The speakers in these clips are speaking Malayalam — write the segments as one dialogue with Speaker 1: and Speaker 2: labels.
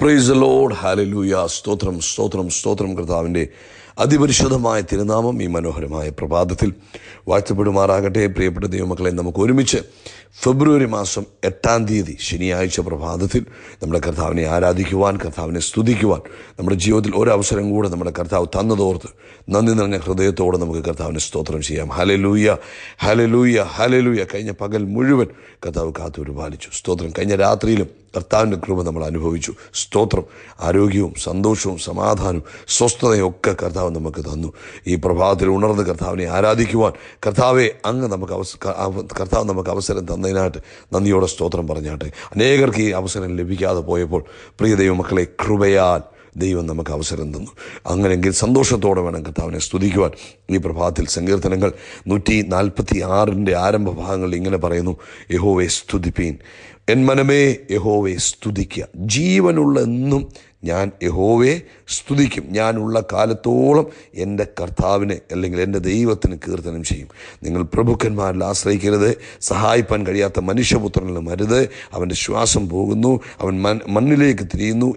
Speaker 1: പ്രൈസ് ലോഡ് ഹാലലൂയ സ്തോത്രം സ്തോത്രം സ്തോത്രം കർത്താവിൻ്റെ അതിപരിശുദ്ധമായ തിരുനാമം ഈ മനോഹരമായ പ്രഭാതത്തിൽ വാഴ്ത്തപ്പെടുമാറാകട്ടെ പ്രിയപ്പെട്ട ദൈവമക്കളെ നമുക്ക് ഒരുമിച്ച് ഫെബ്രുവരി മാസം എട്ടാം തീയതി ശനിയാഴ്ച പ്രഭാതത്തിൽ നമ്മുടെ കർത്താവിനെ ആരാധിക്കുവാൻ കർത്താവിനെ സ്തുതിക്കുവാൻ നമ്മുടെ ജീവിതത്തിൽ ഒരവസരം കൂടെ നമ്മുടെ കർത്താവ് തന്നതോർത്ത് നന്ദി നിറഞ്ഞ ഹൃദയത്തോടെ നമുക്ക് കർത്താവിനെ സ്തോത്രം ചെയ്യാം ഹലലൂയ ഹലലൂയ ഹലലൂയ കഴിഞ്ഞ പകൽ മുഴുവൻ കർത്താവ് കാത്തു പരിപാലിച്ചു സ്തോത്രം കഴിഞ്ഞ രാത്രിയിലും കർത്താവിൻ്റെ കൃപ നമ്മൾ അനുഭവിച്ചു സ്തോത്രം ആരോഗ്യവും സന്തോഷവും സമാധാനവും സ്വസ്ഥതയും ഒക്കെ കർത്താവ് നമുക്ക് തന്നു ഈ പ്രഭാതത്തിൽ ഉണർന്ന് കർത്താവിനെ ആരാധിക്കുവാൻ കർത്താവെ അങ്ങ് നമുക്ക് അവസ കർത്താവ് നമുക്ക് അവസരം തന്നു തന്നതിനായിട്ട് നന്ദിയോടെ സ്തോത്രം പറഞ്ഞാട്ടെ അനേകർക്ക് ഈ അവസരം ലഭിക്കാതെ പോയപ്പോൾ പ്രിയ ദൈവമക്കളെ കൃപയാൽ ദൈവം നമുക്ക് അവസരം തന്നു അങ്ങനെങ്കിൽ സന്തോഷത്തോടെ വേണം കർത്താവിനെ സ്തുതിക്കുവാൻ ഈ പ്രഭാതത്തിൽ സങ്കീർത്തനങ്ങൾ നൂറ്റി നാൽപ്പത്തി ആറിൻ്റെ ആരംഭ ഭാഗങ്ങളിൽ ഇങ്ങനെ പറയുന്നു യഹോവെ സ്തുതിപ്പീൻ എൻ മനമേ യഹോവെ സ്തുതിക്കുക ജീവനുള്ള എന്നും ഞാൻ യഹോവയെ സ്തുതിക്കും ഞാനുള്ള കാലത്തോളം എൻ്റെ കർത്താവിനെ അല്ലെങ്കിൽ എൻ്റെ ദൈവത്തിന് കീർത്തനം ചെയ്യും നിങ്ങൾ പ്രഭുക്കന്മാരിൽ ആശ്രയിക്കരുത് സഹായിപ്പാൻ കഴിയാത്ത മനുഷ്യപുത്രനിലും അരുത് അവൻ്റെ ശ്വാസം പോകുന്നു അവൻ മണ്ണിലേക്ക് തിരിയുന്നു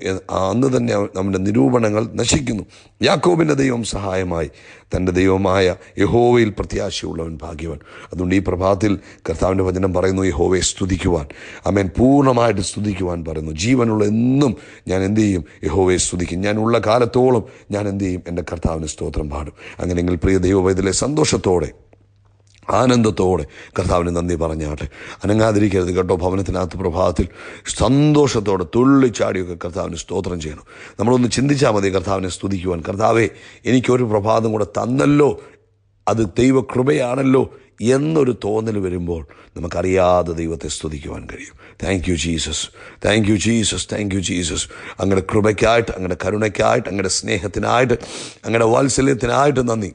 Speaker 1: അന്ന് തന്നെ അവൻ്റെ നിരൂപണങ്ങൾ നശിക്കുന്നു യാക്കോബിൻ്റെ ദൈവം സഹായമായി തൻ്റെ ദൈവമായ യഹോവയിൽ പ്രത്യാശയുള്ളവൻ ഭാഗ്യവാൻ അതുകൊണ്ട് ഈ പ്രഭാതത്തിൽ കർത്താവിൻ്റെ വചനം പറയുന്നു യഹോവയെ സ്തുതിക്കുവാൻ അമേൻ പൂർണ്ണമായിട്ട് സ്തുതിക്കുവാൻ പറയുന്നു ജീവനുള്ള എന്നും ഞാൻ എന്ത് ചെയ്യും യഹോവയെ സ്തുതിക്കും ഞാൻ ഉള്ള കാലത്തോളം ഞാൻ എന്ത് ചെയ്യും എൻ്റെ കർത്താവിന് സ്തോത്രം പാടും അങ്ങനെയെങ്കിൽ പ്രിയ ദൈവവൈദ്യത്തിലെ സന്തോഷത്തോടെ ആനന്ദത്തോടെ കർത്താവിന് നന്ദി പറഞ്ഞാട്ടെ അനങ്ങാതിരിക്കരുത് കേട്ടോ ഭവനത്തിനകത്ത് പ്രഭാതത്തിൽ സന്തോഷത്തോടെ തുള്ളിച്ചാടിയൊക്കെ കർത്താവിന് സ്തോത്രം ചെയ്യണം നമ്മളൊന്ന് ചിന്തിച്ചാൽ മതി കർത്താവിനെ സ്തുതിക്കുവാൻ കർത്താവേ എനിക്കൊരു പ്രഭാതം കൂടെ തന്നല്ലോ അത് ദൈവകൃപയാണല്ലോ എന്നൊരു തോന്നൽ വരുമ്പോൾ നമുക്കറിയാതെ ദൈവത്തെ സ്തുതിക്കുവാൻ കഴിയും thank you Jesus thank you Jesus thank you Jesus അങ്ങയുടെ കൃപയ്ക്കായിട്ട് അങ്ങയുടെ കരുണയ്ക്കായിട്ട് അങ്ങയുടെ സ്നേഹത്തിനായിട്ട് അങ്ങയുടെ വാത്സല്യത്തിനായിട്ട് നന്ദി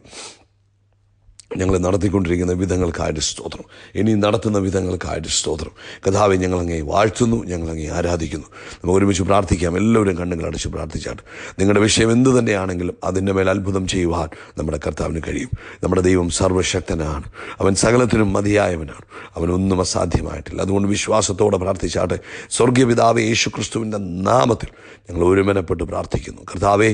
Speaker 1: ഞങ്ങൾ നടത്തിക്കൊണ്ടിരിക്കുന്ന വിധങ്ങൾക്കായിട്ട് സ്തോത്രം ഇനി നടത്തുന്ന വിധങ്ങൾക്കായിട്ട് സ്തോത്രം കഥാവെ ഞങ്ങളങ്ങേ വാഴ്ത്തുന്നു ഞങ്ങളങ്ങേ ആരാധിക്കുന്നു നമുക്ക് ഒരുമിച്ച് പ്രാർത്ഥിക്കാം എല്ലാവരും കണ്ണുകൾ അടിച്ച് പ്രാർത്ഥിച്ചാട്ട് നിങ്ങളുടെ വിഷയം എന്ത് തന്നെയാണെങ്കിലും അതിൻ്റെ മേൽ അത്ഭുതം ചെയ്യുവാൻ നമ്മുടെ കർത്താവിന് കഴിയും നമ്മുടെ ദൈവം സർവശക്തനാണ് അവൻ സകലത്തിനും മതിയായവനാണ് അവനൊന്നും അസാധ്യമായിട്ടില്ല അതുകൊണ്ട് വിശ്വാസത്തോടെ പ്രാർത്ഥിച്ചാട്ടെ സ്വർഗീയ പിതാവ് യേശു ക്രിസ്തുവിൻ്റെ നാമത്തിൽ ഞങ്ങൾ ഒരുമനപ്പെട്ട് പ്രാർത്ഥിക്കുന്നു കർത്താവേ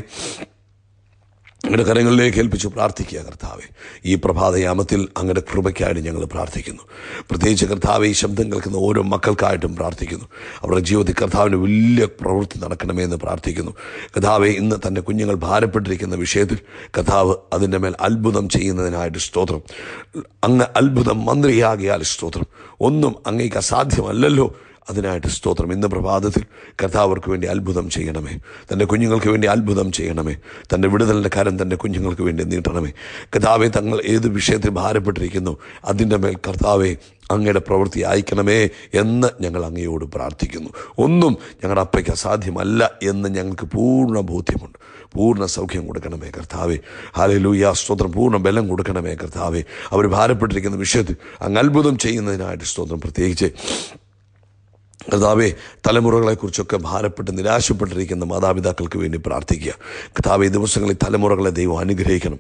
Speaker 1: അങ്ങയുടെ കരങ്ങളിലേക്ക് ഏൽപ്പിച്ച് പ്രാർത്ഥിക്കുക കർത്താവെ ഈ പ്രഭാതയാമത്തിൽ അങ്ങയുടെ കൃപയ്ക്കായിട്ട് ഞങ്ങൾ പ്രാർത്ഥിക്കുന്നു പ്രത്യേകിച്ച് കർത്താവെ ഈ ശബ്ദം കേൾക്കുന്ന ഓരോ മക്കൾക്കായിട്ടും പ്രാർത്ഥിക്കുന്നു അവരുടെ ജീവിതത്തിൽ കർത്താവിന് വലിയ പ്രവൃത്തി നടക്കണമേ എന്ന് പ്രാർത്ഥിക്കുന്നു കഥാവെ ഇന്ന് തൻ്റെ കുഞ്ഞുങ്ങൾ ഭാരപ്പെട്ടിരിക്കുന്ന വിഷയത്തിൽ കഥാവ് അതിൻ്റെ മേൽ അത്ഭുതം ചെയ്യുന്നതിനായിട്ട് സ്തോത്രം അങ്ങ് അത്ഭുതം മന്ത്രിയാകിയാൽ സ്തോത്രം ഒന്നും അങ്ങേക്ക് അസാധ്യമല്ലല്ലോ അതിനായിട്ട് സ്തോത്രം ഇന്ന് പ്രഭാതത്തിൽ കർത്താവർക്ക് വേണ്ടി അത്ഭുതം ചെയ്യണമേ തൻ്റെ കുഞ്ഞുങ്ങൾക്ക് വേണ്ടി അത്ഭുതം ചെയ്യണമേ തൻ്റെ വിടുതലിൻ്റെ കാര്യം തൻ്റെ കുഞ്ഞുങ്ങൾക്ക് വേണ്ടി നീട്ടണമേ കഥാവെ തങ്ങൾ ഏത് വിഷയത്തിൽ ഭാരപ്പെട്ടിരിക്കുന്നു അതിൻ്റെ മേൽ കർത്താവെ അങ്ങയുടെ പ്രവൃത്തി അയക്കണമേ എന്ന് ഞങ്ങൾ അങ്ങയോട് പ്രാർത്ഥിക്കുന്നു ഒന്നും ഞങ്ങളുടെ അപ്പയ്ക്ക് അസാധ്യമല്ല എന്ന് ഞങ്ങൾക്ക് പൂർണ്ണ ബോധ്യമുണ്ട് പൂർണ്ണ സൗഖ്യം കൊടുക്കണമേ കർത്താവെ ഹാലലൂയ സ്തോത്രം പൂർണ്ണ ബലം കൊടുക്കണമേ കർത്താവേ അവർ ഭാരപ്പെട്ടിരിക്കുന്ന വിഷയത്തിൽ അങ്ങ് അത്ഭുതം ചെയ്യുന്നതിനായിട്ട് സ്തോത്രം പ്രത്യേകിച്ച് കർത്താവെ തലമുറകളെക്കുറിച്ചൊക്കെ ഭാരപ്പെട്ട് നിരാശപ്പെട്ടിരിക്കുന്ന മാതാപിതാക്കൾക്ക് വേണ്ടി പ്രാർത്ഥിക്കുക കർത്താവ് ഈ ദിവസങ്ങളിൽ തലമുറകളെ ദൈവം അനുഗ്രഹിക്കണം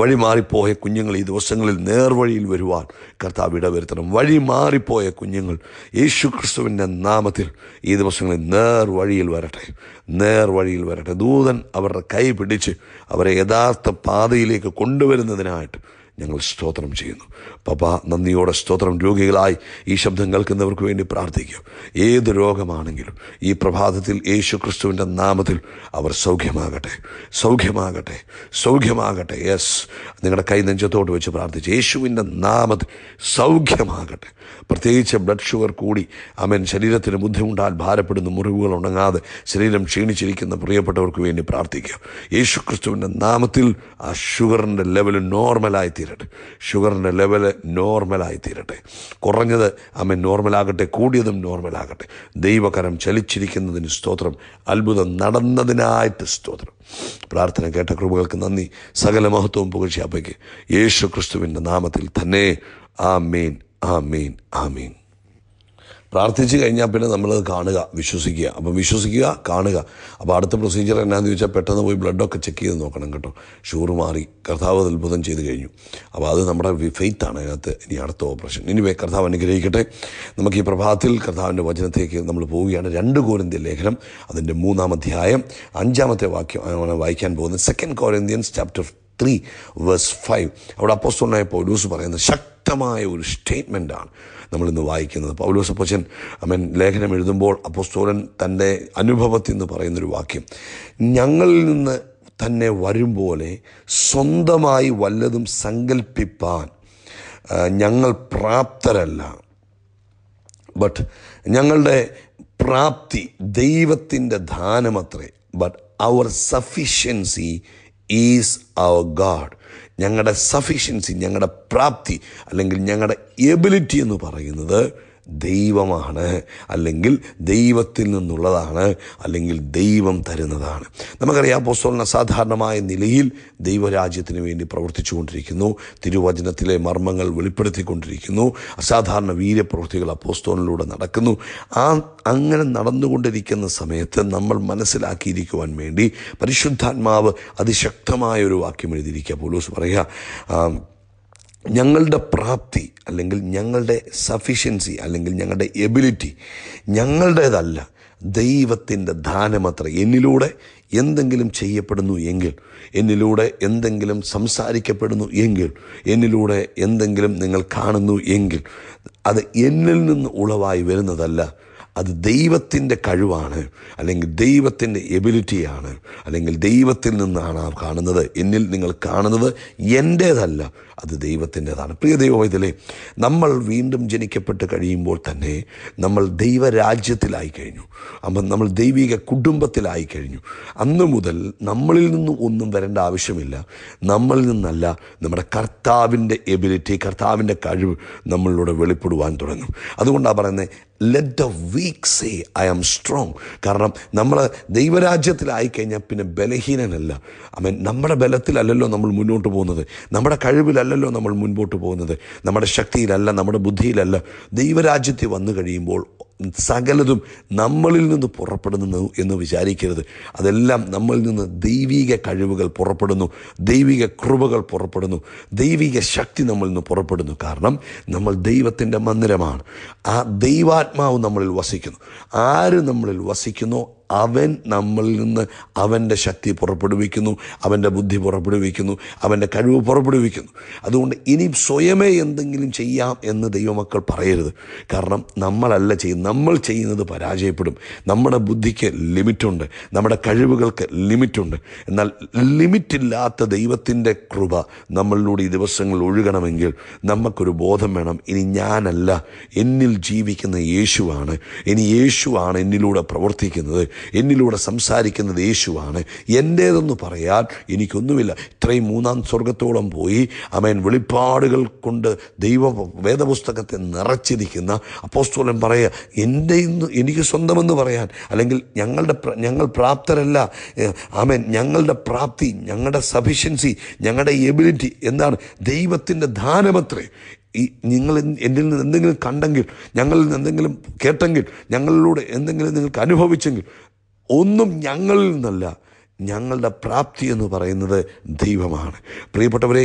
Speaker 1: വഴി മാറിപ്പോയ കുഞ്ഞുങ്ങൾ ഈ ദിവസങ്ങളിൽ നേർവഴിയിൽ വരുവാൻ കർത്താവ് ഇടവരുത്തണം വഴി മാറിപ്പോയ കുഞ്ഞുങ്ങൾ യേശു ക്രിസ്തുവിൻ്റെ നാമത്തിൽ ഈ ദിവസങ്ങളിൽ നേർവഴിയിൽ വരട്ടെ നേർവഴിയിൽ വരട്ടെ ദൂതൻ അവരുടെ കൈ പിടിച്ച് അവരെ യഥാർത്ഥ പാതയിലേക്ക് കൊണ്ടുവരുന്നതിനായിട്ട് ഞങ്ങൾ സ്തോത്രം ചെയ്യുന്നു പപ്പ നന്ദിയോടെ സ്തോത്രം രോഗികളായി ഈ ശബ്ദം കേൾക്കുന്നവർക്ക് വേണ്ടി പ്രാർത്ഥിക്കും ഏത് രോഗമാണെങ്കിലും ഈ പ്രഭാതത്തിൽ യേശു ക്രിസ്തുവിൻ്റെ നാമത്തിൽ അവർ സൗഖ്യമാകട്ടെ സൗഖ്യമാകട്ടെ സൗഖ്യമാകട്ടെ യെസ് നിങ്ങളുടെ കൈ നെഞ്ചത്തോട്ട് വെച്ച് പ്രാർത്ഥിച്ചു യേശുവിൻ്റെ നാമത്തിൽ സൗഖ്യമാകട്ടെ പ്രത്യേകിച്ച് ബ്ലഡ് ഷുഗർ കൂടി അമൻ ശരീരത്തിന് ബുദ്ധിമുട്ടാൽ ഭാരപ്പെടുന്ന മുറിവുകൾ ഉണങ്ങാതെ ശരീരം ക്ഷീണിച്ചിരിക്കുന്ന പ്രിയപ്പെട്ടവർക്ക് വേണ്ടി പ്രാർത്ഥിക്കുക യേശു ക്രിസ്തുവിൻ്റെ നാമത്തിൽ ആ ഷുഗറിൻ്റെ ലെവൽ നോർമലായി തീരട്ടെ ഷുഗറിൻ്റെ ലെവൽ നോർമലായി തീരട്ടെ കുറഞ്ഞത് അമ്മ നോർമലാകട്ടെ കൂടിയതും നോർമലാകട്ടെ ദൈവകരം ചലിച്ചിരിക്കുന്നതിന് സ്തോത്രം അത്ഭുതം നടന്നതിനായിട്ട് സ്തോത്രം പ്രാർത്ഥന കേട്ട കൃപകൾക്ക് നന്ദി സകല മഹത്വവും പുകഴ്ച അപ്പയ്ക്ക് യേശു ക്രിസ്തുവിൻ്റെ നാമത്തിൽ തന്നെ ആ മീൻ ആ മീൻ ആ മീൻ പ്രാർത്ഥിച്ചു കഴിഞ്ഞാൽ പിന്നെ നമ്മളത് കാണുക വിശ്വസിക്കുക അപ്പം വിശ്വസിക്കുക കാണുക അപ്പോൾ അടുത്ത പ്രൊസീജിയർ എന്നാന്ന് ചോദിച്ചാൽ പെട്ടെന്ന് പോയി ബ്ലഡൊക്കെ ചെക്ക് ചെയ്ത് നോക്കണം കേട്ടോ ഷുഗർ മാറി കർത്താവ് അത്ഭുതം ചെയ്ത് കഴിഞ്ഞു അപ്പോൾ അത് നമ്മുടെ ആണ് അതിനകത്ത് ഇനി അടുത്ത ഓപ്പറേഷൻ ഇനി കർത്താവ് അനുഗ്രഹിക്കട്ടെ നമുക്ക് ഈ പ്രഭാതത്തിൽ കർത്താവിൻ്റെ വചനത്തേക്ക് നമ്മൾ പോവുകയാണ് രണ്ട് കോരിന്ത്യ ലേഖനം അതിൻ്റെ മൂന്നാം അധ്യായം അഞ്ചാമത്തെ വാക്യം വായിക്കാൻ പോകുന്നത് second Corinthians chapter three verse five അവിടെ അപ്പോസ്റ്റോണായ പൗലൂസ് പറയുന്നത് ശക്തമായ ഒരു സ്റ്റേറ്റ്മെൻറ്റാണ് നമ്മളിന്ന് വായിക്കുന്നത് പൗലോസ് അപ്പോച്ചൻ അമ്മൻ ലേഖനം എഴുതുമ്പോൾ അപ്പോസ്റ്റോലൻ തൻ്റെ അനുഭവത്തിൽ നിന്ന് പറയുന്നൊരു വാക്യം ഞങ്ങളിൽ നിന്ന് തന്നെ വരും പോലെ സ്വന്തമായി വല്ലതും സങ്കല്പിപ്പാൻ ഞങ്ങൾ പ്രാപ്തരല്ല ബട്ട് ഞങ്ങളുടെ പ്രാപ്തി ദൈവത്തിൻ്റെ ദാനമത്രേ but our sufficiency is our God ഞങ്ങളുടെ സഫീഷ്യൻസി ഞങ്ങളുടെ പ്രാപ്തി അല്ലെങ്കിൽ ഞങ്ങളുടെ എബിലിറ്റി എന്ന് പറയുന്നത് ദൈവമാണ് അല്ലെങ്കിൽ ദൈവത്തിൽ നിന്നുള്ളതാണ് അല്ലെങ്കിൽ ദൈവം തരുന്നതാണ് നമുക്കറിയാം പോസ്റ്റോളിന് അസാധാരണമായ നിലയിൽ ദൈവരാജ്യത്തിന് വേണ്ടി പ്രവർത്തിച്ചുകൊണ്ടിരിക്കുന്നു തിരുവചനത്തിലെ മർമ്മങ്ങൾ വെളിപ്പെടുത്തിക്കൊണ്ടിരിക്കുന്നു അസാധാരണ വീര്യപ്രവൃത്തികൾ പോസ്റ്റോണിലൂടെ നടക്കുന്നു ആ അങ്ങനെ നടന്നുകൊണ്ടിരിക്കുന്ന സമയത്ത് നമ്മൾ മനസ്സിലാക്കിയിരിക്കുവാൻ വേണ്ടി പരിശുദ്ധാത്മാവ് അതിശക്തമായ ഒരു വാക്യം എഴുതിയിരിക്കുക പോലൂസ് പറയുക ഞങ്ങളുടെ പ്രാപ്തി അല്ലെങ്കിൽ ഞങ്ങളുടെ സഫിഷ്യൻസി അല്ലെങ്കിൽ ഞങ്ങളുടെ എബിലിറ്റി ഞങ്ങളുടേതല്ല ദൈവത്തിൻ്റെ ദാനമത്ര എന്നിലൂടെ എന്തെങ്കിലും ചെയ്യപ്പെടുന്നു എങ്കിൽ എന്നിലൂടെ എന്തെങ്കിലും സംസാരിക്കപ്പെടുന്നു എങ്കിൽ എന്നിലൂടെ എന്തെങ്കിലും നിങ്ങൾ കാണുന്നു എങ്കിൽ അത് എന്നിൽ നിന്ന് ഉളവായി വരുന്നതല്ല അത് ദൈവത്തിൻ്റെ കഴിവാണ് അല്ലെങ്കിൽ ദൈവത്തിൻ്റെ എബിലിറ്റിയാണ് അല്ലെങ്കിൽ ദൈവത്തിൽ നിന്നാണ് ആ കാണുന്നത് എന്നിൽ നിങ്ങൾ കാണുന്നത് എൻ്റേതല്ല അത് ദൈവത്തിൻ്റെതാണ് പ്രിയ ദൈവവൈതലേ നമ്മൾ വീണ്ടും ജനിക്കപ്പെട്ട് കഴിയുമ്പോൾ തന്നെ നമ്മൾ ദൈവരാജ്യത്തിലായി കഴിഞ്ഞു അപ്പം നമ്മൾ ദൈവിക കുടുംബത്തിലായി കഴിഞ്ഞു അന്ന് മുതൽ നമ്മളിൽ നിന്നും ഒന്നും വരേണ്ട ആവശ്യമില്ല നമ്മളിൽ നിന്നല്ല നമ്മുടെ കർത്താവിൻ്റെ എബിലിറ്റി കർത്താവിൻ്റെ കഴിവ് നമ്മളിലൂടെ വെളിപ്പെടുവാൻ തുടങ്ങും അതുകൊണ്ടാണ് പറയുന്നത് let the weak say I am strong കാരണം നമ്മൾ ദൈവരാജ്യത്തിലായി കഴിഞ്ഞാൽ പിന്നെ ബലഹീനനല്ല മീൻ നമ്മുടെ ബലത്തിലല്ലല്ലോ നമ്മൾ മുന്നോട്ട് പോകുന്നത് നമ്മുടെ കഴിവിലല്ല ശക്തിയിലല്ലല്ലോ നമ്മൾ മുൻപോട്ട് പോകുന്നത് നമ്മുടെ ശക്തിയിലല്ല നമ്മുടെ ബുദ്ധിയിലല്ല ദൈവരാജ്യത്തിൽ വന്നു കഴിയുമ്പോൾ സകലതും നമ്മളിൽ നിന്ന് പുറപ്പെടുന്നു എന്ന് വിചാരിക്കരുത് അതെല്ലാം നമ്മളിൽ നിന്ന് ദൈവിക കഴിവുകൾ പുറപ്പെടുന്നു ദൈവിക കൃപകൾ പുറപ്പെടുന്നു ദൈവിക ശക്തി നമ്മളിൽ നിന്ന് പുറപ്പെടുന്നു കാരണം നമ്മൾ ദൈവത്തിൻ്റെ മന്ദിരമാണ് ആ ദൈവാത്മാവ് നമ്മളിൽ വസിക്കുന്നു ആര് നമ്മളിൽ വസിക്കുന്നോ അവൻ നമ്മളിൽ നിന്ന് അവൻ്റെ ശക്തി പുറപ്പെടുവിക്കുന്നു അവൻ്റെ ബുദ്ധി പുറപ്പെടുവിക്കുന്നു അവൻ്റെ കഴിവ് പുറപ്പെടുവിക്കുന്നു അതുകൊണ്ട് ഇനി സ്വയമേ എന്തെങ്കിലും ചെയ്യാം എന്ന് ദൈവമക്കൾ പറയരുത് കാരണം നമ്മളല്ല ചെയ്യുന്ന നമ്മൾ ചെയ്യുന്നത് പരാജയപ്പെടും നമ്മുടെ ബുദ്ധിക്ക് ലിമിറ്റുണ്ട് നമ്മുടെ കഴിവുകൾക്ക് ലിമിറ്റുണ്ട് എന്നാൽ ലിമിറ്റില്ലാത്ത ദൈവത്തിൻ്റെ കൃപ നമ്മളിലൂടെ ഈ ദിവസങ്ങൾ ഒഴുകണമെങ്കിൽ നമുക്കൊരു ബോധം വേണം ഇനി ഞാനല്ല എന്നിൽ ജീവിക്കുന്ന യേശുവാണ് ഇനി യേശുവാണ് എന്നിലൂടെ പ്രവർത്തിക്കുന്നത് എന്നിലൂടെ സംസാരിക്കുന്നത് യേശുവാണ് എൻ്റേതെന്ന് പറയാൻ എനിക്കൊന്നുമില്ല ഇത്രയും മൂന്നാം സ്വർഗത്തോളം പോയി അമേൻ വെളിപ്പാടുകൾ കൊണ്ട് ദൈവ വേദപുസ്തകത്തെ നിറച്ചിരിക്കുന്ന അപ്പോസ്തോലൻ പറയുക എൻ്റെ ഇന്ന് എനിക്ക് സ്വന്തമെന്ന് പറയാൻ അല്ലെങ്കിൽ ഞങ്ങളുടെ ഞങ്ങൾ പ്രാപ്തരല്ല ആമേൻ ഞങ്ങളുടെ പ്രാപ്തി ഞങ്ങളുടെ സഫിഷ്യൻസി ഞങ്ങളുടെ എബിലിറ്റി എന്താണ് ദൈവത്തിൻ്റെ ദാനമത്രേ ഈ നിങ്ങൾ എന്നിൽ നിന്ന് എന്തെങ്കിലും കണ്ടെങ്കിൽ ഞങ്ങളിൽ നിന്ന് എന്തെങ്കിലും കേട്ടെങ്കിൽ ഞങ്ങളിലൂടെ എന്തെങ്കിലും നിങ്ങൾക്ക് അനുഭവിച്ചെങ്കിൽ ഒന്നും ഞങ്ങളിൽ നിന്നല്ല ഞങ്ങളുടെ പ്രാപ്തി എന്ന് പറയുന്നത് ദൈവമാണ് പ്രിയപ്പെട്ടവരെ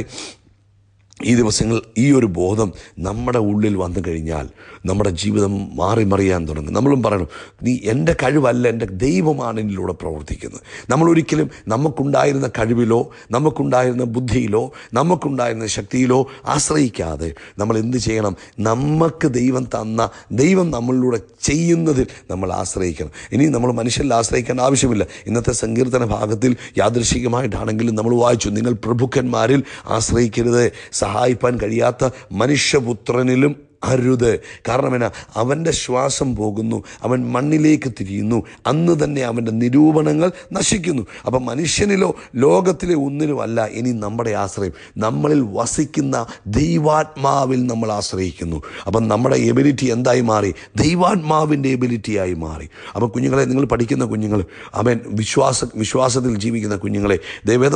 Speaker 1: ഈ ദിവസങ്ങൾ ഈ ഒരു ബോധം നമ്മുടെ ഉള്ളിൽ വന്നു കഴിഞ്ഞാൽ നമ്മുടെ ജീവിതം മാറി മറിയാൻ തുടങ്ങും നമ്മളും പറയണം നീ എൻ്റെ കഴിവല്ല എൻ്റെ ദൈവമാണ് എന്നിലൂടെ പ്രവർത്തിക്കുന്നത് നമ്മളൊരിക്കലും നമുക്കുണ്ടായിരുന്ന കഴിവിലോ നമുക്കുണ്ടായിരുന്ന ബുദ്ധിയിലോ നമുക്കുണ്ടായിരുന്ന ശക്തിയിലോ ആശ്രയിക്കാതെ നമ്മൾ എന്ത് ചെയ്യണം നമുക്ക് ദൈവം തന്ന ദൈവം നമ്മളിലൂടെ ചെയ്യുന്നതിൽ നമ്മൾ ആശ്രയിക്കണം ഇനി നമ്മൾ മനുഷ്യരിൽ ആശ്രയിക്കേണ്ട ആവശ്യമില്ല ഇന്നത്തെ സങ്കീർത്തന ഭാഗത്തിൽ യാദൃശികമായിട്ടാണെങ്കിലും നമ്മൾ വായിച്ചു നിങ്ങൾ പ്രഭുക്കന്മാരിൽ ആശ്രയിക്കരുത് സഹായിപ്പാൻ കഴിയാത്ത മനുഷ്യപുത്രനിലും അരുത് കാരണം എന്നാ അവൻ്റെ ശ്വാസം പോകുന്നു അവൻ മണ്ണിലേക്ക് തിരിയുന്നു അന്ന് തന്നെ അവൻ്റെ നിരൂപണങ്ങൾ നശിക്കുന്നു അപ്പം മനുഷ്യനിലോ ലോകത്തിലെ അല്ല ഇനി നമ്മുടെ ആശ്രയം നമ്മളിൽ വസിക്കുന്ന ദൈവാത്മാവിൽ നമ്മൾ ആശ്രയിക്കുന്നു അപ്പം നമ്മുടെ എബിലിറ്റി എന്തായി മാറി ദൈവാത്മാവിൻ്റെ എബിലിറ്റിയായി മാറി അപ്പോൾ കുഞ്ഞുങ്ങളെ നിങ്ങൾ പഠിക്കുന്ന കുഞ്ഞുങ്ങൾ അവൻ വിശ്വാസ വിശ്വാസത്തിൽ ജീവിക്കുന്ന കുഞ്ഞുങ്ങളെ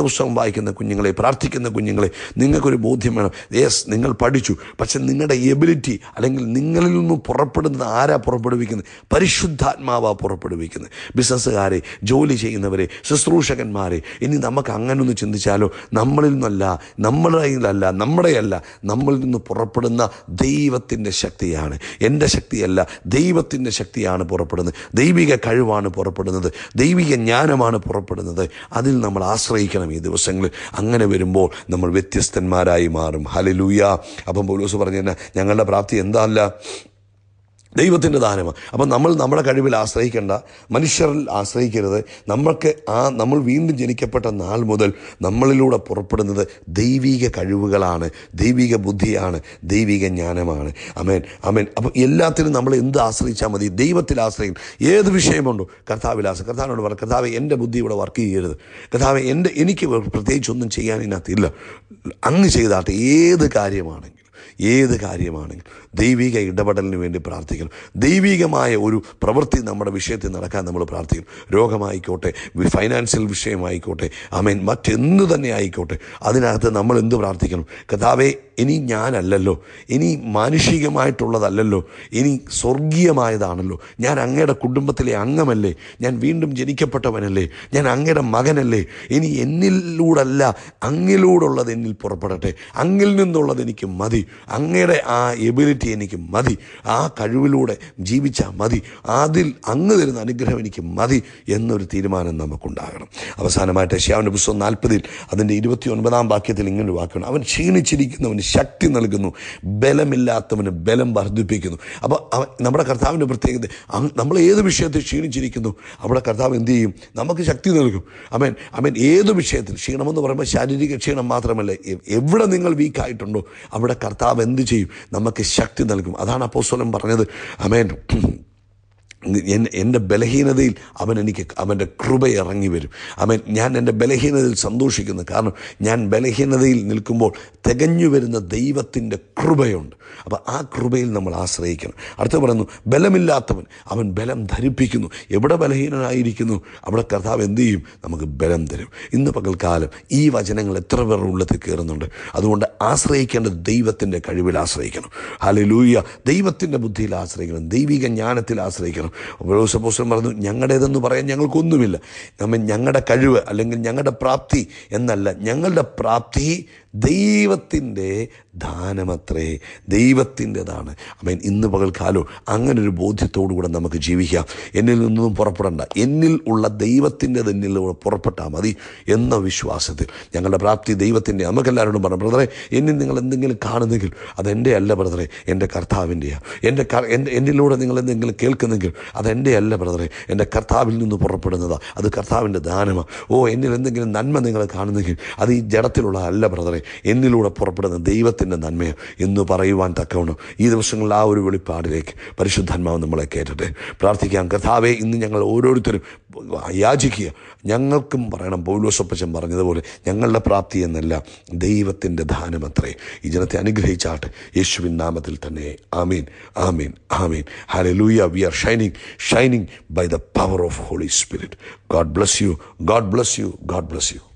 Speaker 1: പുസ്തകം വായിക്കുന്ന കുഞ്ഞുങ്ങളെ പ്രാർത്ഥിക്കുന്ന കുഞ്ഞുങ്ങളെ നിങ്ങൾക്കൊരു ബോധ്യം വേണം യെസ് നിങ്ങൾ പഠിച്ചു പക്ഷെ നിങ്ങളുടെ എബിലിറ്റി അല്ലെങ്കിൽ നിങ്ങളിൽ നിന്ന് പുറപ്പെടുന്നത് ആരാ പുറപ്പെടുവിക്കുന്നത് പരിശുദ്ധാത്മാവാ പുറപ്പെടുവിക്കുന്നത് ബിസിനസ്സുകാരെ ജോലി ചെയ്യുന്നവരെ ശുശ്രൂഷകന്മാരെ ഇനി നമുക്ക് അങ്ങനെ ഒന്ന് ചിന്തിച്ചാലോ നമ്മളിൽ നിന്നല്ല നമ്മുടെ നമ്മുടെയല്ല നമ്മളിൽ നിന്ന് പുറപ്പെടുന്ന ദൈവത്തിൻ്റെ ശക്തിയാണ് എൻ്റെ ശക്തിയല്ല ദൈവത്തിൻ്റെ ശക്തിയാണ് പുറപ്പെടുന്നത് ദൈവിക കഴിവാണ് പുറപ്പെടുന്നത് ദൈവിക ജ്ഞാനമാണ് പുറപ്പെടുന്നത് അതിൽ നമ്മൾ ആശ്രയിക്കണം ഈ ദിവസങ്ങളിൽ അങ്ങനെ വരുമ്പോൾ നമ്മൾ വ്യത്യസ്തന്മാരായി മാറും ഹലലൂയ അപ്പം പോലീസ് പറഞ്ഞു ഞങ്ങളുടെ പ്രാർത്ഥന പ്രാപ്തി എന്തല്ല ദൈവത്തിൻ്റെ ദാനമാണ് അപ്പം നമ്മൾ നമ്മുടെ കഴിവിൽ ആശ്രയിക്കേണ്ട മനുഷ്യരിൽ ആശ്രയിക്കരുത് നമ്മൾക്ക് ആ നമ്മൾ വീണ്ടും ജനിക്കപ്പെട്ട നാൾ മുതൽ നമ്മളിലൂടെ പുറപ്പെടുന്നത് ദൈവിക കഴിവുകളാണ് ദൈവിക ബുദ്ധിയാണ് ദൈവിക ജ്ഞാനമാണ് അമേൻ അമേൻ അപ്പം എല്ലാത്തിനും നമ്മൾ എന്ത് ആശ്രയിച്ചാൽ മതി ദൈവത്തിൽ ആശ്രയിക്കും ഏത് വിഷയമുണ്ടോ കർത്താവിൽ ആശ്രയം കർത്താവിനോട് പറഞ്ഞു കർത്താവ് എൻ്റെ ബുദ്ധി ഇവിടെ വർക്ക് ചെയ്യരുത് കർത്താവ് എൻ്റെ എനിക്ക് പ്രത്യേകിച്ചൊന്നും ചെയ്യാൻ ഇതിനകത്തില്ല അങ്ങ് ചെയ്താട്ടെ ഏത് കാര്യമാണെങ്കിൽ ഏത് കാര്യമാണെങ്കിലും ദൈവിക ഇടപെടലിന് വേണ്ടി പ്രാർത്ഥിക്കണം ദൈവികമായ ഒരു പ്രവൃത്തി നമ്മുടെ വിഷയത്തിൽ നടക്കാൻ നമ്മൾ പ്രാർത്ഥിക്കണം രോഗമായിക്കോട്ടെ ഫൈനാൻഷ്യൽ വിഷയമായിക്കോട്ടെ അമേൻ മറ്റെന്ത് തന്നെ ആയിക്കോട്ടെ അതിനകത്ത് നമ്മൾ എന്ത് പ്രാർത്ഥിക്കണം കഥാവേ ഇനി ഞാനല്ലല്ലോ ഇനി മാനുഷികമായിട്ടുള്ളതല്ലല്ലോ ഇനി സ്വർഗീയമായതാണല്ലോ ഞാൻ അങ്ങയുടെ കുടുംബത്തിലെ അംഗമല്ലേ ഞാൻ വീണ്ടും ജനിക്കപ്പെട്ടവനല്ലേ ഞാൻ അങ്ങയുടെ മകനല്ലേ ഇനി എന്നിലൂടല്ല അങ്ങിലൂടുള്ളത് എന്നിൽ പുറപ്പെടട്ടെ അങ്ങിൽ നിന്നുള്ളത് എനിക്ക് മതി അങ്ങയുടെ ആ എബിലിറ്റി എനിക്ക് മതി ആ കഴിവിലൂടെ ജീവിച്ചാൽ മതി അതിൽ അങ്ങ് തരുന്ന അനുഗ്രഹം എനിക്ക് മതി എന്നൊരു തീരുമാനം നമുക്കുണ്ടാകണം അവസാനമായിട്ട് ഷ്യാവിൻ്റെ പുസ്തകം നാൽപ്പതിൽ അതിൻ്റെ ഇരുപത്തി ഒൻപതാം വാക്യത്തിൽ ഇങ്ങനെ വാക്കണം അവൻ ക്ഷീണിച്ചിരിക്കുന്നവന് ശക്തി നൽകുന്നു ബലമില്ലാത്തവന് ബലം വർദ്ധിപ്പിക്കുന്നു അപ്പോൾ അവൻ നമ്മുടെ കർത്താവിൻ്റെ പ്രത്യേകത നമ്മൾ ഏത് വിഷയത്തിൽ ക്ഷീണിച്ചിരിക്കുന്നു അവിടെ കർത്താവ് എന്ത് ചെയ്യും നമുക്ക് ശക്തി നൽകും അമേൻ അമേൻ ഏത് വിഷയത്തിൽ ക്ഷീണമെന്ന് പറയുമ്പോൾ ശാരീരിക ക്ഷീണം മാത്രമല്ല എവിടെ നിങ്ങൾ വീക്കായിട്ടുണ്ടോ അവിടെ കർത്താവ് കർത്താവ് എന്ത് ചെയ്യും നമുക്ക് ശക്തി നൽകും അതാണ് അപ്പോസ്വലം പറഞ്ഞത് അമേൻ എൻ്റെ ബലഹീനതയിൽ അവൻ എനിക്ക് അവൻ്റെ കൃപ ഇറങ്ങി വരും അവൻ ഞാൻ എൻ്റെ ബലഹീനതയിൽ സന്തോഷിക്കുന്നു കാരണം ഞാൻ ബലഹീനതയിൽ നിൽക്കുമ്പോൾ തികഞ്ഞു വരുന്ന ദൈവത്തിൻ്റെ കൃപയുണ്ട് അപ്പോൾ ആ കൃപയിൽ നമ്മൾ ആശ്രയിക്കണം അടുത്ത പറയുന്നു ബലമില്ലാത്തവൻ അവൻ ബലം ധരിപ്പിക്കുന്നു എവിടെ ബലഹീനനായിരിക്കുന്നു അവിടെ കർത്താവ് എന്തു ചെയ്യും നമുക്ക് ബലം തരും ഇന്ന് പകൽക്കാലം ഈ വചനങ്ങൾ എത്ര പേർ ഉള്ളത്തിൽ കയറുന്നുണ്ട് അതുകൊണ്ട് ആശ്രയിക്കേണ്ട ദൈവത്തിൻ്റെ കഴിവിൽ ആശ്രയിക്കണം ഹാലലൂയ ദൈവത്തിൻ്റെ ബുദ്ധിയിൽ ആശ്രയിക്കണം ദൈവിക ജ്ഞാനത്തിൽ ആശ്രയിക്കണം ഉപരോസ് പൗലോസപ്പോസം പറഞ്ഞു ഞങ്ങളുടേതെന്ന് പറയാൻ ഞങ്ങൾക്കൊന്നുമില്ല നമ്മൾ ഞങ്ങളുടെ കഴിവ് അല്ലെങ്കിൽ ഞങ്ങളുടെ പ്രാപ്തി എന്നല്ല ഞങ്ങളുടെ പ്രാപ്തി ദൈവത്തിൻ്റെ ദാനമത്രേ ദൈവത്തിൻ്റെതാണ് അമേൻ ഇന്ന് പകൽക്കാലോ അങ്ങനൊരു ബോധ്യത്തോടു കൂടെ നമുക്ക് ജീവിക്കാം എന്നിൽ നിന്നും പുറപ്പെടണ്ട എന്നിൽ ഉള്ള ദൈവത്തിൻ്റെത് എന്നിൽ പുറപ്പെട്ടാൽ മതി എന്ന വിശ്വാസത്തിൽ ഞങ്ങളുടെ പ്രാപ്തി ദൈവത്തിൻ്റെ നമുക്കെല്ലാവരോടും പറഞ്ഞു ബ്രദറെ എന്നിൽ നിങ്ങൾ എന്തെങ്കിലും കാണുന്നെങ്കിൽ അതെൻ്റെ അല്ല ബ്രദറെ എൻ്റെ കർത്താവിൻ്റെയാണ് എൻ്റെ എന്നിലൂടെ നിങ്ങൾ എന്തെങ്കിലും കേൾക്കുന്നെങ്കിൽ അതെൻ്റെ അല്ല ബ്രദറെ എൻ്റെ കർത്താവിൽ നിന്ന് പുറപ്പെടുന്നതാണ് അത് കർത്താവിൻ്റെ ദാനമാണ് ഓ എന്നിൽ എന്തെങ്കിലും നന്മ നിങ്ങൾ കാണുന്നെങ്കിൽ അത് ഈ ജഡത്തിലുള്ള അല്ല ബ്രദറെ എന്നിലൂടെ പുറപ്പെടുന്ന ദൈവത്തിൻ്റെ നന്മയോ എന്ന് പറയുവാൻ തക്കവണ്ണം ഈ ദിവസങ്ങളിൽ ആ ഒരു വെളിപ്പാടിലേക്ക് പരിശുദ്ധാത്മാവ് നമ്മളെ കയറ്റട്ടെ പ്രാർത്ഥിക്കാം കഥാവേ ഇന്ന് ഞങ്ങൾ ഓരോരുത്തരും യാചിക്കുക ഞങ്ങൾക്കും പറയണം പൗലോസപ്പച്ചൻ പറഞ്ഞതുപോലെ ഞങ്ങളുടെ പ്രാപ്തി എന്നല്ല ദൈവത്തിൻ്റെ അത്രേ ഈ ജനത്തെ അനുഗ്രഹിച്ചാട്ട് യേശുവിൻ നാമത്തിൽ തന്നെ ആമീൻ ആമീൻ ആമീൻ ലൂയ we are shining shining by the power of holy spirit God bless you God bless you God bless U